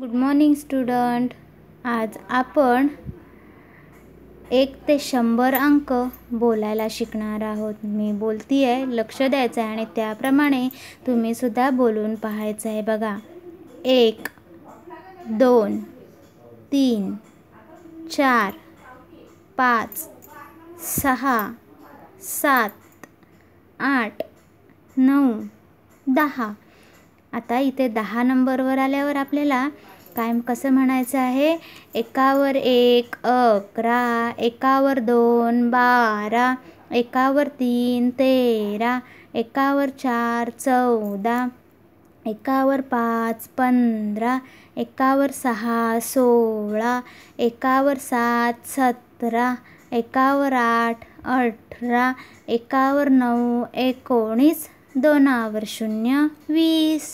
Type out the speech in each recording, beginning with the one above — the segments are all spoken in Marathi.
गुड मॉर्निंग स्टुडंट आज आपण एक ते शंभर अंक बोलायला शिकणार आहोत मी बोलती आहे लक्ष द्यायचं आहे आणि त्याप्रमाणे तुम्हीसुद्धा बोलून पाहायचं आहे बघा एक दोन तीन चार पाच सहा सात आठ नऊ दहा आता इथे दहा नंबरवर आल्यावर आपल्याला काय कसं म्हणायचं आहे एकावर एक अकरा एकावर दोन बारा एकावर तीन तेरा एकावर चार चौदा एकावर पाच पंधरा एकावर सहा सोळा एकावर सात सतरा एकावर आठ अठरा एकावर नऊ एकोणीस दोनावर शून्य वीस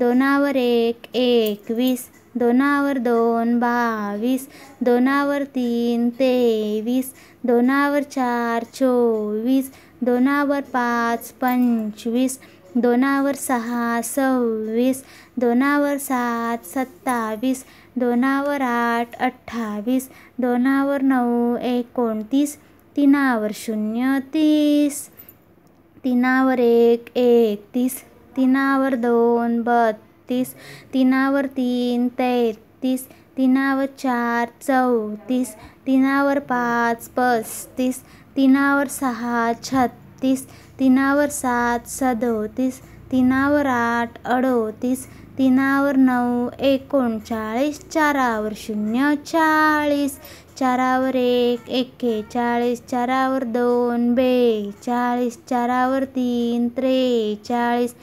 दोनावर एक एकवीस दोनावर दोन बावीस दोनावर तीन तेवीस दोनावर चार चोवीस दोनावर पाच पंचवीस दोनावर सहा सव्वीस दोनावर सात सत्तावीस दोनावर आठ अठ्ठावीस दोनावर नऊ एकोणतीस तीनावर शून्य तीस तिनावर एक एकतीस तीनावर दोन बत्तीस तिनावर तीन तेहतीस तिनावर चार चौतीस तिनावर पाच पस्तीस तिनावर सहा छत्तीस तिनावर सात सदोतीस तिनावर आठ अडोतीस तिनावर नऊ एकोणचाळीस चारावर शून्य चाळीस चारावर एक एक्के चाळीस चारावर दोन बे चाळीस चारावर तीन त्रे चाळीस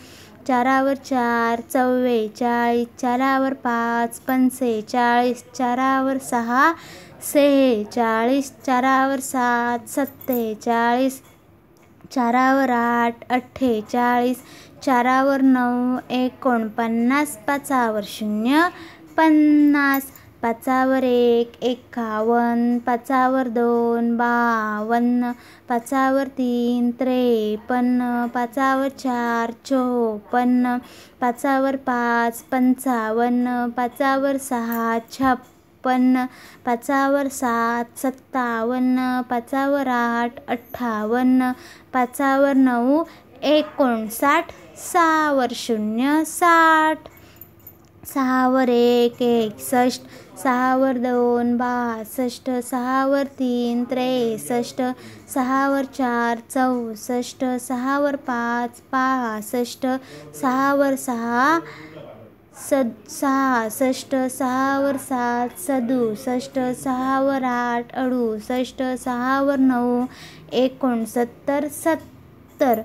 चारावर चार चव्वे चाळीस चारावर पाच पंचे चाळीस चारावर सहा से चाळीस चारावर सात सत्ते चाळीस चारावर आठ अठ्ठेचाळीस चारावर नऊ एकोणपन्नास पाचावर शून्य पन्नास पाचावर एक एक्कावन्न पाचावर दोन बावन्न पाचावर तीन त्रेपन्न पाचावर चार चोपन्न पाचावर पाच पंचावन्न पाचावर सहा छप्पन्न पाचावर सात सत्तावन्न पाचावर आठ अठ्ठावन्न पाचावर नऊ एकोणसाठ सहावर शून्य साठ सहावर एक एकसष्ट सहावर दोन बासष्ट सहावर तीन त्रेसष्ट सहावर चार चौसष्ट सहावर पाच पासष्ट सहावर सहा सद सहासष्ट सहावर सात सदुसष्ट सहावर आठ अडुसष्ट सहावर नऊ एकोणसत्तर सत्तर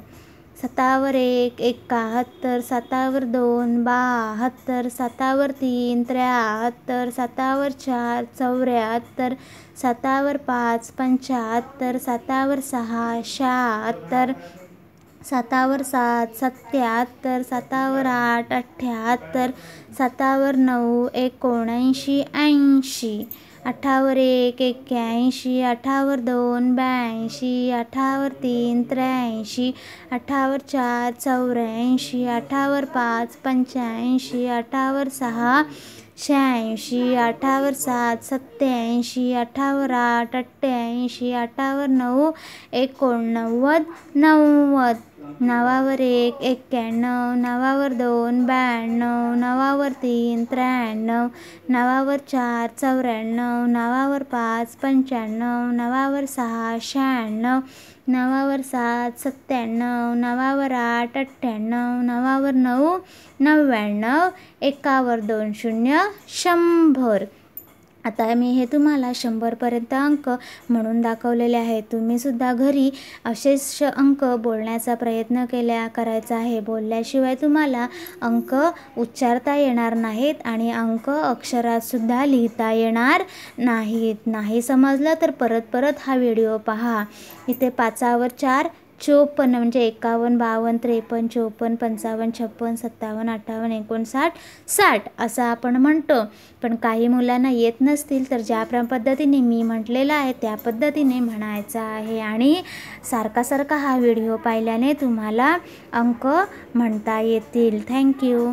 सतावर एक एकाहत्तर सातावर दोन बाहत्तर, सातावर तीन त्र्याहत्तर सातावर चार चौऱ्याहत्तर सातावर पाच पंच्याहत्तर सातावर सहा शहात्तर सातावर सात सत्याहत्तर सातावर आठ अठ्ठ्याहत्तर सातावर नऊ एकोणऐंशी ऐंशी अठ्ठावर एक एक्क्याऐंशी अठ्ठावर दोन ब्याऐंशी अठ्ठावर तीन त्र्याऐंशी अठ्ठावर चार चौऱ्याऐंशी अठ्ठावर पाच पंच्याऐंशी अठ्ठावर सहा शहाऐंशी अठ्ठावर सात सत्त्याऐंशी अठ्ठावर आठ अठ्ठ्याऐंशी अठ्ठावर नऊ एकोणनव्वद नव्वद नावावर एक एक्क्याण्णव नावावर दोन ब्याण्णव नावावर तीन त्र्याण्णव नावावर चार चौऱ्याण्णव नावावर पाच पंच्याण्णव नावावर सहा शहाण्णव नावावर सात सत्त्याण्णव नावावर आठ अठ्ठ्याण्णव नावावर नऊ नव्याण्णव एकावर दोन शून्य शंभर आता मी हे तुम्हाला शंभरपर्यंत अंक म्हणून दाखवलेले आहे तुम्हीसुद्धा घरी असेच अंक बोलण्याचा प्रयत्न केल्या करायचा आहे बोलल्याशिवाय तुम्हाला अंक उच्चारता येणार नाहीत आणि अंक अक्षरातसुद्धा लिहिता येणार नाहीत नाही समजलं तर परत परत हा व्हिडिओ पहा इथे पाचावर चार चोपन्न म्हणजे एकावन्न बावन्न त्रेपन्न चोपन्न पंचावन्न छप्पन्न सत्तावन्न अठ्ठावन्न एकोणसाठ साठ असं आपण म्हणतो पण काही मुलांना येत नसतील तर ज्या पद्धतीने मी म्हटलेलं आहे त्या पद्धतीने म्हणायचा आहे आणि सारखा हा व्हिडिओ पाहिल्याने तुम्हाला अंक म्हणता येतील थँक्यू